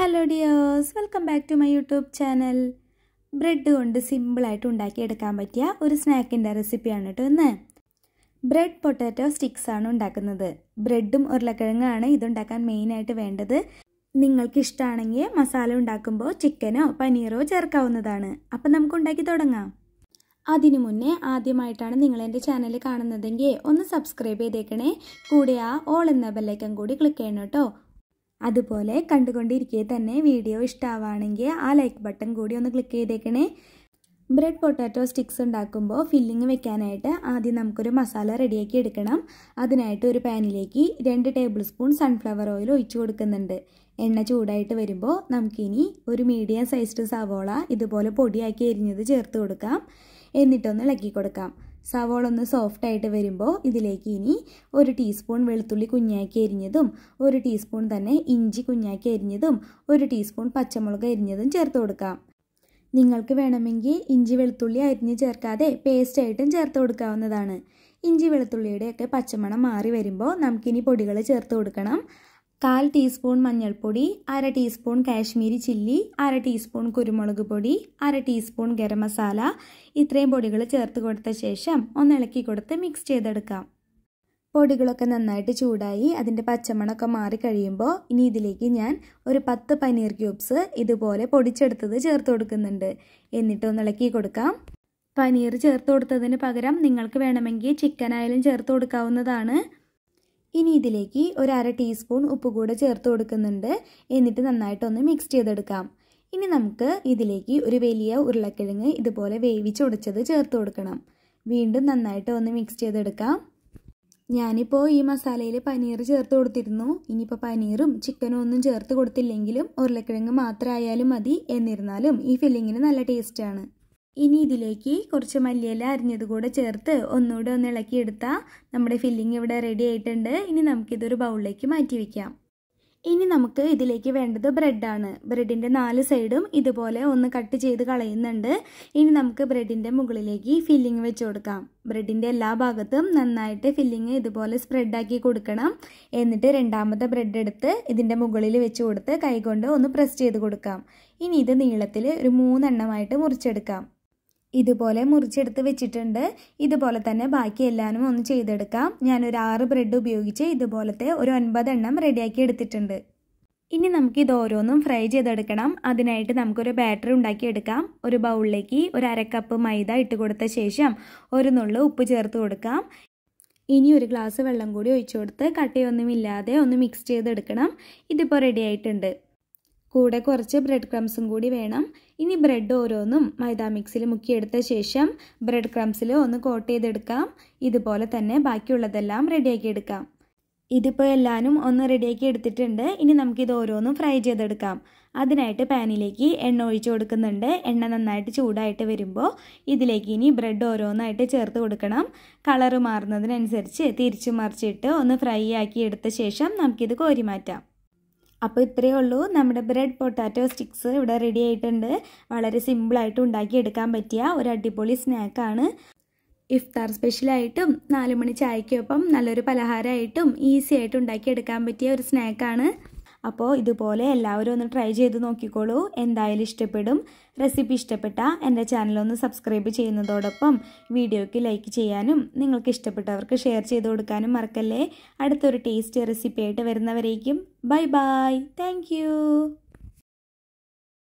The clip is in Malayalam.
hello dears welcome back to my YouTube channel bread കൊണ്ട് സിമ്പിളായിട്ട് ഉണ്ടാക്കിയെടുക്കാൻ പറ്റിയ ഒരു സ്നാക്കിൻ്റെ റെസിപ്പിയാണ് കേട്ടോ ഇന്ന് ബ്രെഡ് പൊട്ടാറ്റോ സ്റ്റിക്സ് ആണ് ഉണ്ടാക്കുന്നത് ബ്രെഡും ഉരുളക്കിഴങ്ങാണ് ഇതുണ്ടാക്കാൻ മെയിനായിട്ട് വേണ്ടത് നിങ്ങൾക്ക് മസാല ഉണ്ടാക്കുമ്പോൾ ചിക്കനോ പനീറോ ചേർക്കാവുന്നതാണ് അപ്പം നമുക്ക് ഉണ്ടാക്കി തുടങ്ങാം അതിനു മുന്നേ ആദ്യമായിട്ടാണ് നിങ്ങൾ എൻ്റെ ചാനൽ കാണുന്നതെങ്കിൽ ഒന്ന് സബ്സ്ക്രൈബ് ചെയ്തേക്കണേ കൂടെ ആ ഓൾ എന്ന ബെല്ലൈക്കൻ കൂടി ക്ലിക്ക് ചെയ്യണം കേട്ടോ അതുപോലെ കണ്ടുകൊണ്ടിരിക്കെ തന്നെ വീഡിയോ ഇഷ്ടമാവുകയാണെങ്കിൽ ആ ലൈക്ക് ബട്ടൺ കൂടി ഒന്ന് ക്ലിക്ക് ചെയ്തേക്കണേ ബ്രെഡ് പൊട്ടാറ്റോ സ്റ്റിക്സ് ഉണ്ടാക്കുമ്പോൾ ഫില്ലിങ് വെക്കാനായിട്ട് ആദ്യം നമുക്കൊരു മസാല റെഡിയാക്കി എടുക്കണം അതിനായിട്ട് ഒരു പാനിലേക്ക് രണ്ട് ടേബിൾ സ്പൂൺ സൺഫ്ലവർ ഓയിൽ ഒഴിച്ചു കൊടുക്കുന്നുണ്ട് എണ്ണ ചൂടായിട്ട് വരുമ്പോൾ നമുക്കിനി ഒരു മീഡിയം സൈസ്ഡ് സവോള ഇതുപോലെ പൊടിയാക്കി എരിഞ്ഞത് ചേർത്ത് കൊടുക്കാം എന്നിട്ടൊന്ന് ഇളക്കി കൊടുക്കാം സവോള ഒന്ന് സോഫ്റ്റായിട്ട് വരുമ്പോൾ ഇതിലേക്ക് ഇനി ഒരു ടീസ്പൂൺ വെളുത്തുള്ളി കുഞ്ഞാക്കി എരിഞ്ഞതും ഒരു ടീസ്പൂൺ തന്നെ ഇഞ്ചി കുഞ്ഞാക്കി എരിഞ്ഞതും ഒരു ടീസ്പൂൺ പച്ചമുളക് എരിഞ്ഞതും ചേർത്ത് കൊടുക്കാം നിങ്ങൾക്ക് വേണമെങ്കിൽ ഇഞ്ചി വെളുത്തുള്ളി അരിഞ്ഞ് ചേർക്കാതെ പേസ്റ്റായിട്ടും ചേർത്ത് കൊടുക്കാവുന്നതാണ് ഇഞ്ചി വെളുത്തുള്ളിയുടെയൊക്കെ പച്ചമണം മാറി വരുമ്പോൾ നമുക്കിനി പൊടികൾ ചേർത്ത് കൊടുക്കണം കാൽ ടീസ്പൂൺ മഞ്ഞൾപ്പൊടി അര ടീസ്പൂൺ കാശ്മീരി ചില്ലി അര ടീസ്പൂൺ കുരുമുളക് പൊടി അര ടീസ്പൂൺ ഗരം മസാല ഇത്രയും പൊടികൾ ചേർത്ത് കൊടുത്ത ശേഷം ഒന്ന് ഇളക്കി കൊടുത്ത് മിക്സ് ചെയ്തെടുക്കാം പൊടികളൊക്കെ നന്നായിട്ട് ചൂടായി അതിൻ്റെ പച്ചമണമൊക്കെ മാറി കഴിയുമ്പോൾ ഇനി ഇതിലേക്ക് ഞാൻ ഒരു പത്ത് പനീർ ക്യൂബ്സ് ഇതുപോലെ പൊടിച്ചെടുത്തത് ചേർത്ത് കൊടുക്കുന്നുണ്ട് എന്നിട്ടൊന്ന് ഇളക്കി കൊടുക്കാം പനീർ ചേർത്ത് കൊടുത്തതിന് പകരം നിങ്ങൾക്ക് വേണമെങ്കിൽ ചിക്കൻ ആയാലും ചേർത്ത് കൊടുക്കാവുന്നതാണ് ഇനി ഇതിലേക്ക് ഒരു അര ടീസ്പൂൺ ഉപ്പ് കൂടെ ചേർത്ത് കൊടുക്കുന്നുണ്ട് എന്നിട്ട് നന്നായിട്ടൊന്ന് മിക്സ് ചെയ്തെടുക്കാം ഇനി നമുക്ക് ഇതിലേക്ക് ഒരു വലിയ ഉരുളക്കിഴങ്ങ് ഇതുപോലെ വേവിച്ചുടച്ചത് ചേർത്ത് കൊടുക്കണം വീണ്ടും നന്നായിട്ട് ഒന്ന് മിക്സ് ചെയ്തെടുക്കാം ഞാനിപ്പോൾ ഈ മസാലയിൽ പനീർ ചേർത്ത് കൊടുത്തിരുന്നു ഇനിയിപ്പോൾ പനീറും ചിക്കനും ഒന്നും ചേർത്ത് കൊടുത്തില്ലെങ്കിലും ഉരുളക്കിഴങ്ങ് മാത്രമായാലും മതി എന്നിരുന്നാലും ഈ ഫില്ലിങ്ങിന് നല്ല ടേസ്റ്റാണ് ഇനി ഇതിലേക്ക് കുറച്ച് മല്ലിയില അരിഞ്ഞത് കൂടെ ചേർത്ത് ഒന്നുകൂടെ ഒന്ന് ഇളക്കിയെടുത്താൽ നമ്മുടെ ഫില്ലിംഗ് ഇവിടെ റെഡി ആയിട്ടുണ്ട് ഇനി നമുക്കിതൊരു ബൗളിലേക്ക് മാറ്റി വയ്ക്കാം ഇനി നമുക്ക് ഇതിലേക്ക് വേണ്ടത് ബ്രെഡാണ് ബ്രെഡിൻ്റെ നാല് സൈഡും ഇതുപോലെ ഒന്ന് കട്ട് ചെയ്ത് കളയുന്നുണ്ട് ഇനി നമുക്ക് ബ്രെഡിൻ്റെ മുകളിലേക്ക് ഫില്ലിംഗ് വെച്ച് കൊടുക്കാം ബ്രെഡിൻ്റെ എല്ലാ ഭാഗത്തും നന്നായിട്ട് ഫില്ലിങ് ഇതുപോലെ സ്പ്രെഡാക്കി കൊടുക്കണം എന്നിട്ട് രണ്ടാമത്തെ ബ്രെഡ് എടുത്ത് ഇതിൻ്റെ മുകളിൽ വെച്ച് കൊടുത്ത് കൈകൊണ്ട് ഒന്ന് പ്രസ് ചെയ്ത് കൊടുക്കാം ഇനി ഇത് നീളത്തിൽ ഒരു മൂന്നെണ്ണമായിട്ട് മുറിച്ചെടുക്കാം ഇതുപോലെ മുറിച്ചെടുത്ത് വെച്ചിട്ടുണ്ട് ഇതുപോലെ തന്നെ ബാക്കി എല്ലാവരും ഒന്ന് ചെയ്തെടുക്കാം ഞാനൊരു ആറ് ബ്രെഡ് ഉപയോഗിച്ച് ഇതുപോലത്തെ ഒരു ഒൻപതെണ്ണം റെഡിയാക്കി എടുത്തിട്ടുണ്ട് ഇനി നമുക്ക് ഇത് ഓരോന്നും ഫ്രൈ ചെയ്തെടുക്കണം അതിനായിട്ട് നമുക്കൊരു ബാറ്ററി ഉണ്ടാക്കിയെടുക്കാം ഒരു ബൗളിലേക്ക് ഒരു അരക്കപ്പ് മൈദ ഇട്ട് കൊടുത്ത ശേഷം ഒരു നുള്ളു ഉപ്പ് ചേർത്ത് കൊടുക്കാം ഇനി ഒരു ഗ്ലാസ് വെള്ളം കൂടി ഒഴിച്ചു കൊടുത്ത് കട്ടയൊന്നുമില്ലാതെ ഒന്ന് മിക്സ് ചെയ്തെടുക്കണം ഇതിപ്പോൾ റെഡി ആയിട്ടുണ്ട് കൂടെ കുറച്ച് ബ്രെഡ് ക്രംസും കൂടി വേണം ഇനി ബ്രെഡ് ഓരോന്നും മൈദ മിക്സിൽ മുക്കിയെടുത്ത ശേഷം ബ്രെഡ് ക്രംസിൽ ഒന്ന് കോട്ട് ചെയ്തെടുക്കാം ഇതുപോലെ തന്നെ ബാക്കിയുള്ളതെല്ലാം റെഡിയാക്കി എടുക്കാം ഇതിപ്പോൾ എല്ലാവരും ഒന്ന് റെഡിയാക്കി എടുത്തിട്ടുണ്ട് ഇനി നമുക്കിത് ഓരോന്നും ഫ്രൈ ചെയ്തെടുക്കാം അതിനായിട്ട് പാനിലേക്ക് എണ്ണ ഒഴിച്ചു കൊടുക്കുന്നുണ്ട് എണ്ണ നന്നായിട്ട് ചൂടായിട്ട് വരുമ്പോൾ ഇതിലേക്ക് ഇനി ബ്രെഡ് ഓരോന്നായിട്ട് ചേർത്ത് കൊടുക്കണം കളറ് മാറുന്നതിനനുസരിച്ച് തിരിച്ചു മറിച്ചിട്ട് ഒന്ന് ഫ്രൈ ആക്കി എടുത്ത ശേഷം നമുക്കിത് കോരി മാറ്റാം അപ്പോൾ ഇത്രയേ ഉള്ളൂ നമ്മുടെ ബ്രെഡ് പൊട്ടാറ്റോ സ്റ്റിക്സ് ഇവിടെ റെഡി ആയിട്ടുണ്ട് വളരെ സിമ്പിളായിട്ട് ഉണ്ടാക്കിയെടുക്കാൻ പറ്റിയ ഒരു അടിപൊളി സ്നാക്കാണ് ഇഫ്താർ സ്പെഷ്യലായിട്ടും നാലുമണി ചായക്കൊപ്പം നല്ലൊരു പലഹാരമായിട്ടും ഈസി ആയിട്ട് ഉണ്ടാക്കിയെടുക്കാൻ പറ്റിയ ഒരു സ്നാക്കാണ് അപ്പോൾ ഇതുപോലെ എല്ലാവരും ഒന്ന് ട്രൈ ചെയ്ത് നോക്കിക്കോളൂ എന്തായാലും ഇഷ്ടപ്പെടും റെസിപ്പി ഇഷ്ടപ്പെട്ട എൻ്റെ ചാനലൊന്ന് സബ്സ്ക്രൈബ് ചെയ്യുന്നതോടൊപ്പം വീഡിയോയ്ക്ക് ലൈക്ക് ചെയ്യാനും നിങ്ങൾക്ക് ഇഷ്ടപ്പെട്ടവർക്ക് ഷെയർ ചെയ്ത് കൊടുക്കാനും മറക്കല്ലേ അടുത്തൊരു ടേസ്റ്റ് റെസിപ്പിയായിട്ട് വരുന്നവരേക്കും ബൈ ബായ് താങ്ക്